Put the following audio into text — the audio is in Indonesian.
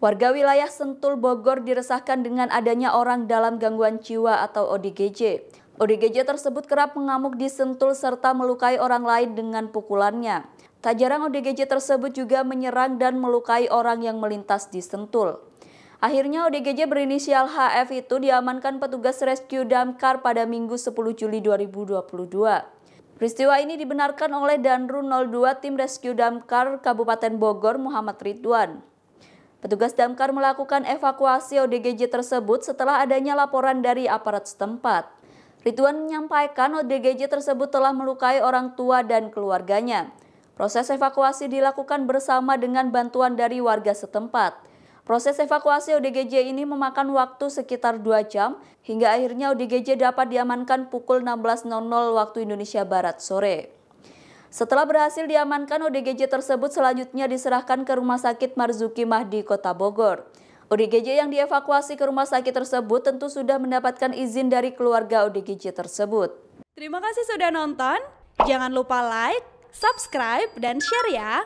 Warga wilayah Sentul Bogor diresahkan dengan adanya orang dalam gangguan jiwa atau ODGJ. ODGJ tersebut kerap mengamuk di Sentul serta melukai orang lain dengan pukulannya. Tak jarang ODGJ tersebut juga menyerang dan melukai orang yang melintas di Sentul. Akhirnya ODGJ berinisial HF itu diamankan petugas rescue damkar pada Minggu 10 Juli 2022. Peristiwa ini dibenarkan oleh Danru 02 Tim Rescue Damkar Kabupaten Bogor Muhammad Ridwan. Petugas damkar melakukan evakuasi ODGJ tersebut setelah adanya laporan dari aparat setempat. Rituan menyampaikan ODGJ tersebut telah melukai orang tua dan keluarganya. Proses evakuasi dilakukan bersama dengan bantuan dari warga setempat. Proses evakuasi ODGJ ini memakan waktu sekitar 2 jam hingga akhirnya ODGJ dapat diamankan pukul 16.00 waktu Indonesia Barat sore. Setelah berhasil diamankan, ODGJ tersebut selanjutnya diserahkan ke Rumah Sakit Marzuki Mahdi, Kota Bogor. ODGJ yang dievakuasi ke rumah sakit tersebut tentu sudah mendapatkan izin dari keluarga ODGJ tersebut. Terima kasih sudah nonton. Jangan lupa like, subscribe, dan share ya.